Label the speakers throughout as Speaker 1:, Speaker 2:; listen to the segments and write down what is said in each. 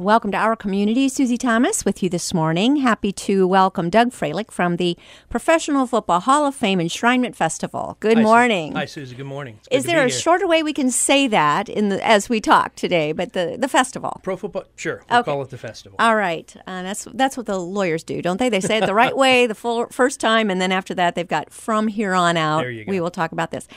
Speaker 1: Welcome to our community. Susie Thomas with you this morning. Happy to welcome Doug Fralick from the Professional Football Hall of Fame Enshrinement Festival. Good Hi, morning. Hi,
Speaker 2: Susie. Good morning. It's Is there a here. shorter
Speaker 1: way we can say that in the, as we talk today? But the, the festival. Pro football.
Speaker 2: Sure. We'll okay. call it the festival.
Speaker 1: All right. Uh, that's that's what the lawyers do, don't they? They say it the right way the full, first time, and then after that, they've got from here on out. There you go. We will talk about this.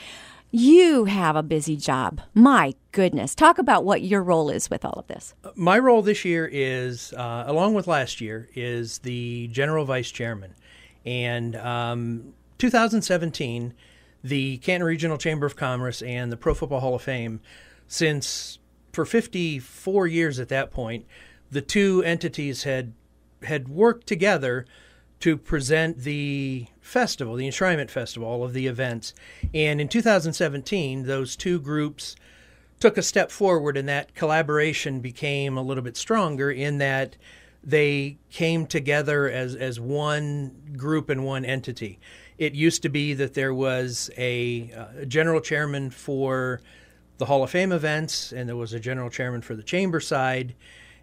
Speaker 1: You have a busy job. My goodness. Talk about what your role is with all of this.
Speaker 2: My role this year is, uh, along with last year, is the general vice chairman. And um, 2017, the Canton Regional Chamber of Commerce and the Pro Football Hall of Fame, since for 54 years at that point, the two entities had had worked together to present the festival, the enshrinement festival, all of the events. And in 2017, those two groups took a step forward, and that collaboration became a little bit stronger in that they came together as, as one group and one entity. It used to be that there was a, uh, a general chairman for the Hall of Fame events, and there was a general chairman for the chamber side,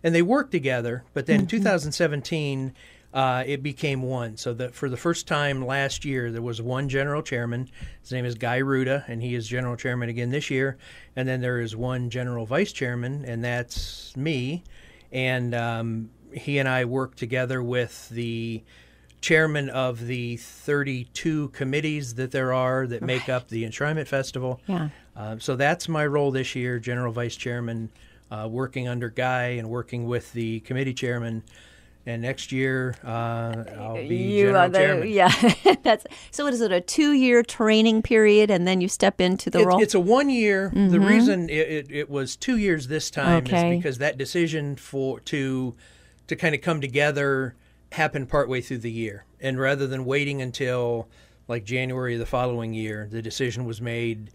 Speaker 2: and they worked together. But then mm-hmm. 2017, uh, it became one. So that for the first time last year, there was one general chairman. His name is Guy Ruda, and he is general chairman again this year. And then there is one general vice chairman, and that's me. And um, he and I work together with the chairman of the 32 committees that there are that make right. up the Enshrinement Festival. Yeah. Uh, so that's my role this year, general vice chairman, uh, working under Guy and working with the committee chairman and next year uh, I'll be you general the, chairman.
Speaker 1: Yeah, that's so. Is it a two-year training period, and then you step into the it, role? It's a
Speaker 2: one-year. Mm-hmm. The reason it, it, it, was two years this time okay. is because that decision for to to kind of come together happened partway through the year, and rather than waiting until like January of the following year, the decision was made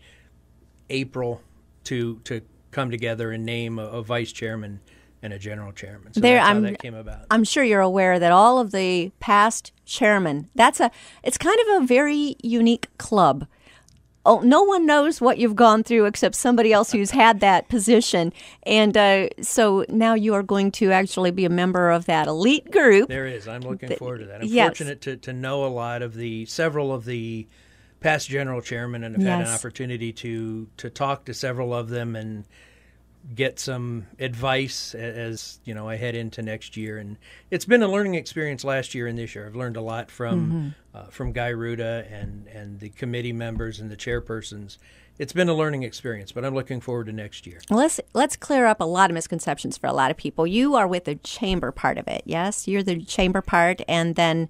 Speaker 2: April to to come together and name a, a vice chairman and a general chairman. So there, I'm, that came about.
Speaker 1: I'm sure you're aware that all of the past chairmen. That's a. It's kind of a very unique club. Oh, no one knows what you've gone through except somebody else who's had that position. And uh, so now you are going to actually be a member of that elite
Speaker 2: group. There is. I'm looking forward to that. I'm yes. fortunate to, to know a lot of the several of the past general chairman and have yes. had an opportunity to to talk to several of them and get some advice as you know I head into next year. And it's been a learning experience last year and this year. I've learned a lot from mm-hmm. uh, from Guy Ruda and and the committee members and the chairpersons. It's been a learning experience, but I'm looking forward to next year.
Speaker 1: Let's let's clear up a lot of misconceptions for a lot of people. You are with the chamber part of it, yes. You're the chamber part, and then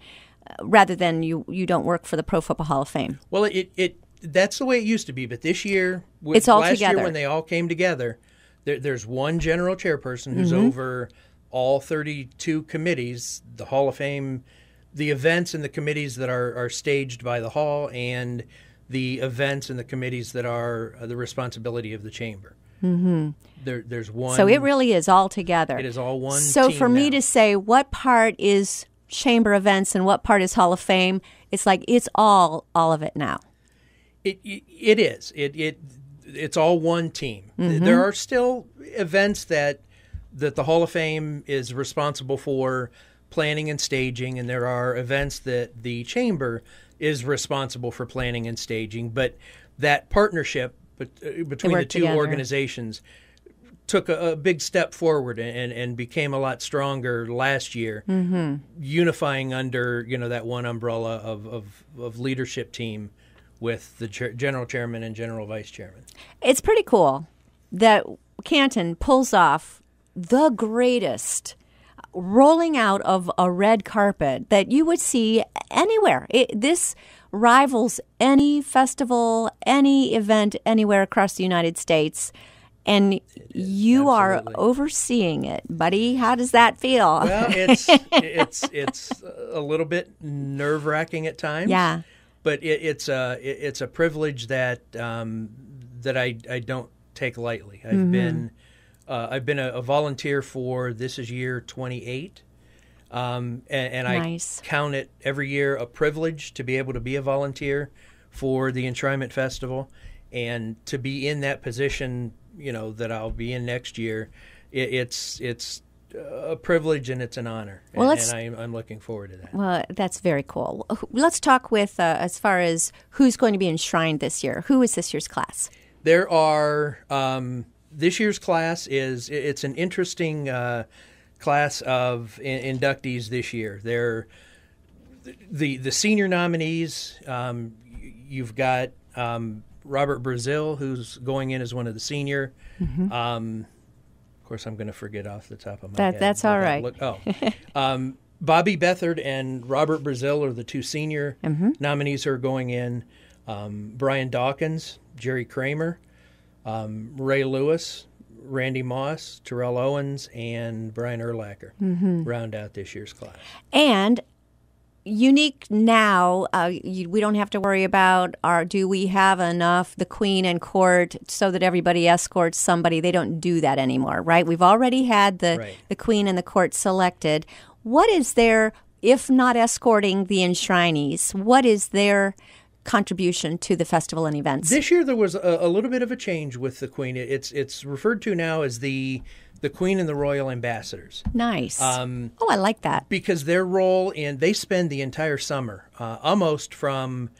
Speaker 1: uh, rather than you you don't work for the Pro Football Hall of Fame.
Speaker 2: Well, it it that's the way it used to be, but this year, it's all last together. year when they all came together, there, there's one general chairperson who's mm-hmm. over all 32 committees, the Hall of Fame, the events and the committees that are, are staged by the hall, and the events and the committees that are uh, the responsibility of the chamber. Mm-hmm. There, there's one. So it really is all together. It is all one. So for
Speaker 1: me now. to say what part is chamber events and what part is Hall of Fame, it's like it's all all of it now.
Speaker 2: It it, it is. It it it's all one team. Mm-hmm. There are still events that that the Hall of Fame is responsible for planning and staging, and there are events that the chamber is responsible for planning and staging. But that partnership uh, between the two together. organizations took a, a, big step forward and, and became a lot stronger last year, mm-hmm. unifying under you know that one umbrella of, of, of leadership team with the general chairman and general vice chairman.
Speaker 1: It's pretty cool that Canton pulls off the greatest rolling out of a red carpet that you would see anywhere. It, this rivals any festival, any event anywhere across the United States. And you Absolutely. are overseeing it, buddy. How does that feel? Well, it's it's
Speaker 2: it's a little bit nerve wracking at times. Yeah, but it, it's a it, it's a privilege that um, that I, I don't take lightly. I've mm-hmm. been uh, I've been a, a, volunteer for this is year 28, um, and, and nice. I count it every year a privilege to be able to be a volunteer for the Enshrinement Festival, and to be in that position, you know, that I'll be in next year. It, it's it's a privilege and it's an honor. Well, and, and I'm, I'm, looking forward to
Speaker 1: that. Well, that's very cool. Let's talk with uh, as far as who's going to be enshrined this year. Who is this year's class?
Speaker 2: There are um, this year's class is it's an interesting uh, class of in- inductees this year. They're the the senior nominees. Um, you've got um, Robert Brazil, who's going in as one of the senior. Mm-hmm. Um, of course, I'm going to forget off the top of my that, head. That's all right. Look, oh, um, Bobby Bethard and Robert Brazil are the two senior mm-hmm. nominees who are going in. Um, Brian Dawkins, Jerry Kramer, um, Ray Lewis, Randy Moss, Terrell Owens, and Brian Erlacher mm-hmm. round out this year's class.
Speaker 1: And unique now. Uh, you, we don't have to worry about our do we have enough the queen and court so that everybody escorts somebody. They don't do that anymore, right? We've already had the right. the queen and the court selected. What is their if not escorting the enshrinees? What is their contribution to the festival and events? This
Speaker 2: year there was a, a little bit of a change with the queen. It's it's referred to now as the the Queen and the Royal Ambassadors. Nice. Um, oh, I like that. Because their role in, they spend the entire summer, uh, almost from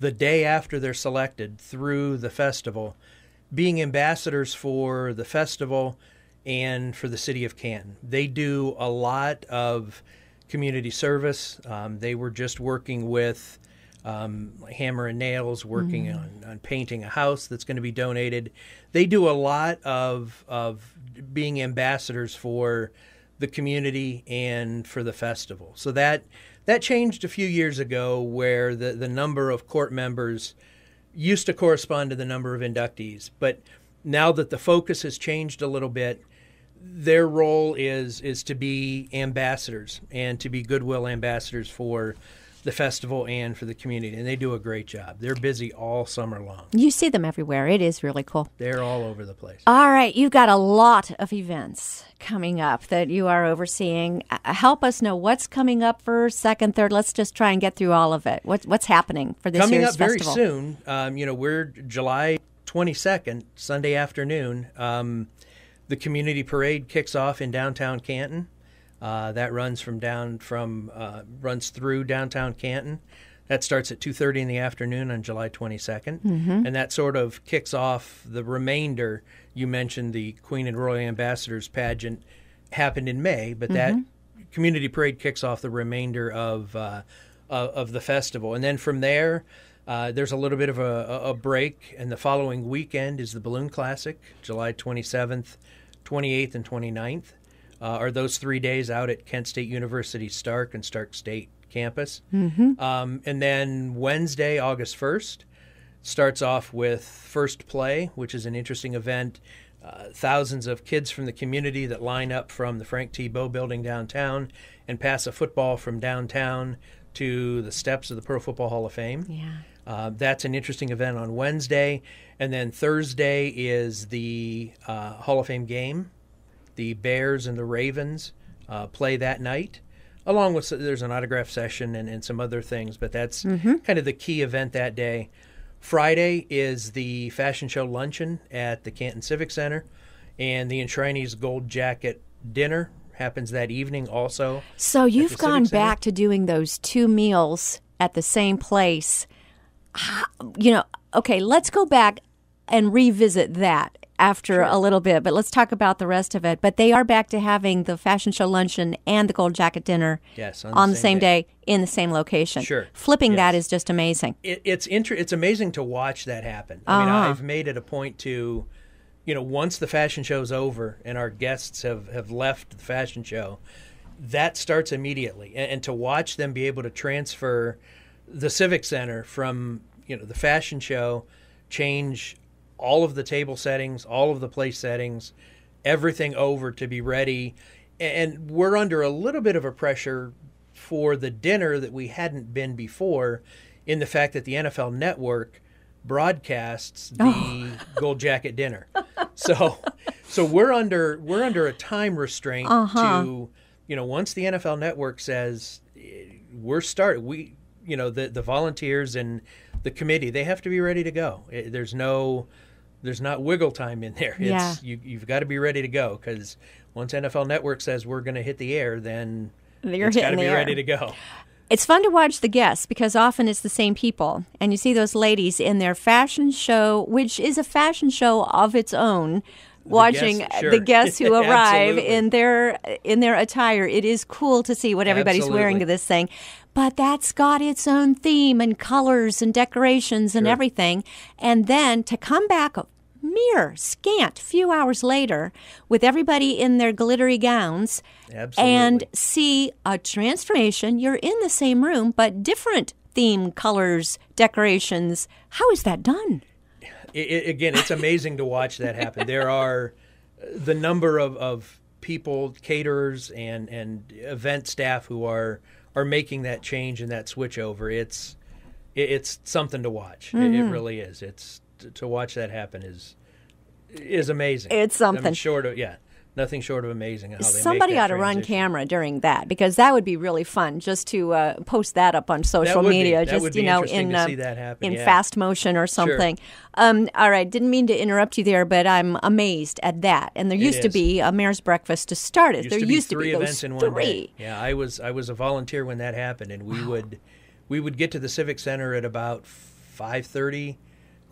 Speaker 2: the day after they're selected through the festival, being ambassadors for the festival and for the city of Canton. They do a lot of community service. Um, they were just working with um, hammer and nails, working mm-hmm. on, on painting a house that's going to be donated. They do a lot of of being ambassadors for the community and for the festival. So that that changed a few years ago, where the the number of court members used to correspond to the number of inductees, but now that the focus has changed a little bit, their role is is to be ambassadors and to be goodwill ambassadors for the festival and for the community, and they do a great job. They're busy all summer long.
Speaker 1: You see them everywhere. It is really cool.
Speaker 2: They're all over the place.
Speaker 1: All right, you've got a lot of events coming up that you are overseeing. Uh, help us know what's coming up for second, third. Let's just try and get through all of it. What's what's happening for this coming year's festival? Coming
Speaker 2: up very soon. Um, you know, we're July 22nd, Sunday afternoon. Um, the community parade kicks off in downtown Canton. Uh, that runs from down from uh, runs through downtown Canton. That starts at 2:30 in the afternoon on July 22nd, mm-hmm. and that sort of kicks off the remainder. You mentioned the Queen and Royal Ambassadors pageant happened in May, but mm-hmm. that community parade kicks off the remainder of uh, of the festival, and then from there. Uh, there's a little bit of a, a, break, and the following weekend is the Balloon Classic, July 27th, 28th, and 29th uh, are those three days out at Kent State University Stark and Stark State campus. Mm-hmm. Um, and then Wednesday, August 1st, starts off with First Play, which is an interesting event. Uh, thousands of kids from the community that line up from the Frank T. Bow building downtown and pass a football from downtown to the steps of the Pro Football Hall of Fame. Yeah. Uh, that's an interesting event on Wednesday. And then Thursday is the uh, Hall of Fame game the Bears and the Ravens uh, play that night, along with there's an autograph session and, and some other things, but that's mm-hmm. kind of the key event that day. Friday is the fashion show luncheon at the Canton Civic Center, and the Entrainees Gold Jacket dinner happens that evening also. So you've gone back
Speaker 1: to doing those two meals at the same place. You know, okay, let's go back and revisit that after sure. a little bit, but let's talk about the rest of it. But they are back to having the fashion show luncheon and the gold jacket dinner
Speaker 2: yes, on the, on same, the same
Speaker 1: day. day. in the same location. Sure. Flipping yes. that is just amazing.
Speaker 2: It, it's inter- it's amazing to watch that happen. I uh-huh. mean, I've made it a point to you know, once the fashion show's over and our guests have have left the fashion show, that starts immediately. and, and to watch them be able to transfer the civic center from, you know, the fashion show change all of the table settings, all of the place settings, everything over to be ready. And we're under a little bit of a pressure for the dinner that we hadn't been before in the fact that the NFL network broadcasts the oh. gold jacket dinner. So so we're under we're under a time restraint uh-huh. to you know once the NFL network says eh, we're start we you know the the volunteers and the committee they have to be ready to go. Eh, there's no there's not wiggle time in there. It's, yeah. you, you've got to be ready to go because once NFL Network says we're going to hit the air, then
Speaker 1: you're it's got to be air. ready to go. It's fun to watch the guests because often it's the same people. And you see those ladies in their fashion show, which is a fashion show of its own. The watching guests, uh, sure. the guests who arrive in their in their attire, it is cool to see what everybody's Absolutely. wearing to this thing. But that's got its own theme and colors and decorations and sure. everything. And then to come back mere scant few hours later with everybody in their glittery gowns
Speaker 2: Absolutely. and
Speaker 1: see a transformation. You're in the same room, but different theme, colors, decorations. How is that done?
Speaker 2: It, it, again, it's amazing to watch that happen. There are uh, the number of, of people, caterers, and, and event staff who are are making that change and that switch over. It's it's something to watch. Mm-hmm. It, really is. It's to, watch that happen is is amazing. It's something I mean, short of yeah, nothing short of amazing. Somebody ought to run
Speaker 1: camera during that because that would be really fun just to uh, post that up on social media, be, just you know in uh, happen, in yeah. fast motion or something. Sure. Um, all right, didn't mean to interrupt you there, but I'm amazed at that. And there used to be a mayor's breakfast to start it. Used there to used to be those three. Day.
Speaker 2: Yeah, I was I was a volunteer when that happened, and we wow. would we would get to the civic center at about five thirty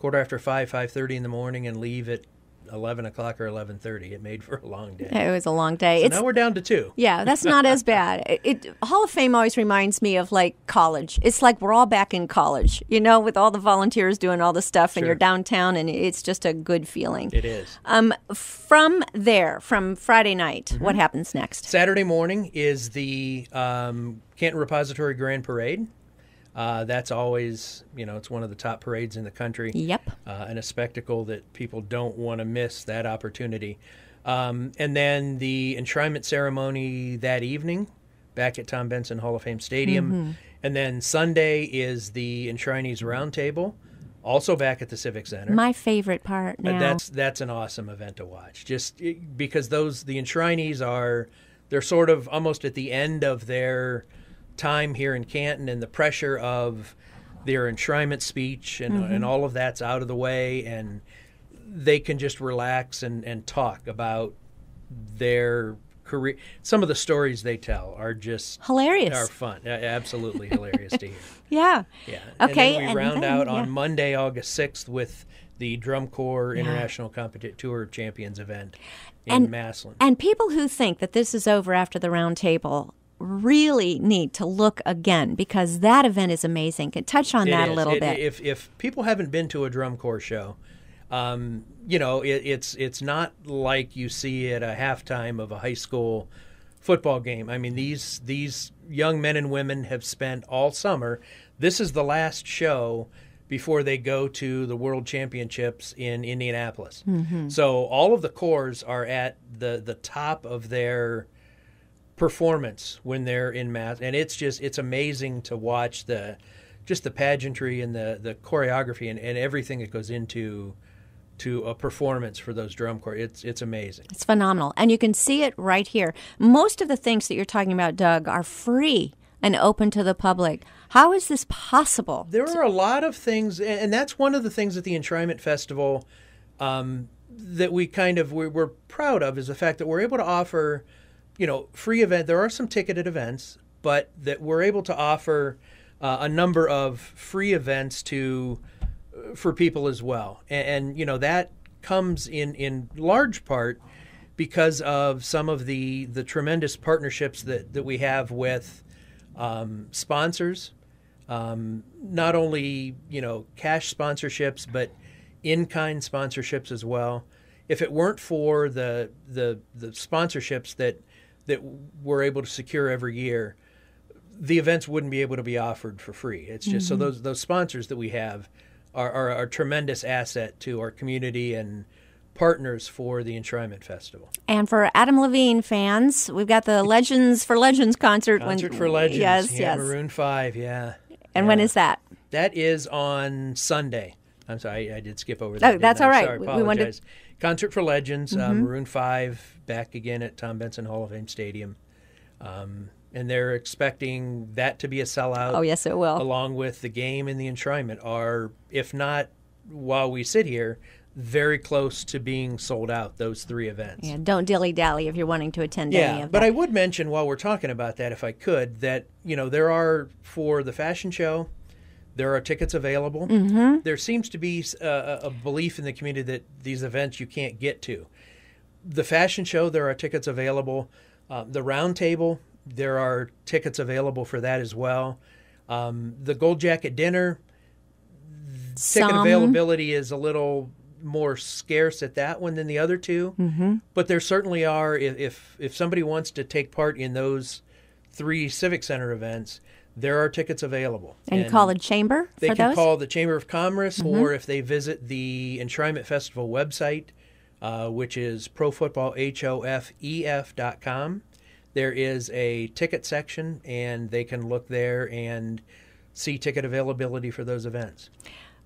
Speaker 2: quarter after five, five thirty in the morning, and leave at eleven o'clock or eleven thirty. It made for a long day. It was a long day. So it's, now we're down to two. Yeah, that's not
Speaker 1: as bad. It, it, Hall of Fame always reminds me of like college. It's like we're all back in college, you know, with all the volunteers doing all the stuff, sure. and you're downtown, and it's just a good feeling. It is. Um, from there, from Friday night, mm-hmm. what happens next?
Speaker 2: Saturday morning is the um, Canton Repository Grand Parade. Uh, that's always, you know, it's one of the top parades in the country. Yep. Uh, and a spectacle that people don't want to miss that opportunity. Um, and then the enshrinement ceremony that evening back at Tom Benson Hall of Fame Stadium. Mm-hmm. And then Sunday is the enshrinees roundtable. Also back at the Civic Center. My
Speaker 1: favorite part now. that's
Speaker 2: that's an awesome event to watch. Just because those the enshrinees are they're sort of almost at the end of their time here in Canton and the pressure of their enshrinement speech and, mm-hmm. and all of that's out of the way and they can just relax and, and talk about their career some of the stories they tell are just hilarious are fun absolutely hilarious to hear
Speaker 1: yeah yeah okay and then we round then, out yeah. on
Speaker 2: monday august 6th with the drum corps yeah. international Competi- tour champions event in and, maslin and
Speaker 1: people who think that this is over after the round table really need to look again because that event is amazing. Can touch on it that is. a little it, bit.
Speaker 2: If if people haven't been to a drum corps show, um, you know it, it's it's not like you see at a halftime of a high school football game. I mean these these young men and women have spent all summer. This is the last show before they go to the World Championships in Indianapolis. Mm-hmm. So all of the corps are at the the top of their performance when they're in mass and it's just it's amazing to watch the just the pageantry and the the choreography and, and everything that goes into to a performance for those drum corps. It's it's amazing. It's
Speaker 1: phenomenal. And you can see it right here. Most of the things that you're talking about, Doug, are free and open to the public. How is this possible?
Speaker 2: There are a lot of things and that's one of the things at the Enshrinement Festival um, that we kind of we're, we're proud of is the fact that we're able to offer – you know, free event. There are some ticketed events, but that we're able to offer uh, a number of free events to uh, for people as well. And, and, you know that comes in in large part because of some of the the tremendous partnerships that that we have with um, sponsors. Um, not only you know cash sponsorships, but in-kind sponsorships as well. If it weren't for the the, the sponsorships that that we're able to secure every year, the events wouldn't be able to be offered for free. It's just mm-hmm. so those those sponsors that we have are, are, are a tremendous asset to our community and partners for the Enshrinement Festival.
Speaker 1: And for Adam Levine fans, we've got the Legends for Legends concert. Concert when, for Legends. Yes, yeah, yes. Maroon
Speaker 2: 5, yeah.
Speaker 1: And yeah. when is that?
Speaker 2: That is on Sunday. I'm sorry, I, I did skip over that. Oh, that's all right. Sorry, we, Concert for Legends, um, mm-hmm. Maroon 5, back again at Tom Benson Hall of Fame Stadium. Um, and they're expecting that to be a sellout. Oh, yes, it will. Along with the game and the enshrinement are, if not while we sit here, very close to being sold out those three events.
Speaker 1: Yeah, don't dilly dally if you're wanting to attend yeah, any of them. But that. I
Speaker 2: would mention while we're talking about that, if I could, that you know there are for the fashion show, there are tickets available. Mm-hmm. There seems to be uh, a, a belief in the community that these events you can't get to. The fashion show, there are tickets available. Uh, the roundtable, there are tickets available for that as well. Um, the Gold Jacket dinner, Some. ticket availability is a little more scarce at that one than the other 2 mm-hmm. but there certainly are. If, if if somebody wants to take part in those three civic center events, there are tickets available. And, and you call the chamber They can those? call the Chamber of Commerce, mm-hmm. or if they visit the Enshrinement Festival website, uh, which is profootballhofef.com, there is a ticket section, and they can look there and see ticket availability for those events.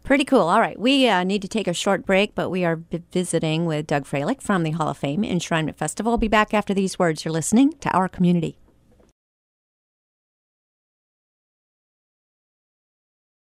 Speaker 1: Pretty cool. All right. We uh, need to take a short break, but we are b- visiting with Doug Fralick from the Hall of Fame Enshrinement Festival. We'll be back after these words. You're listening to Our Community.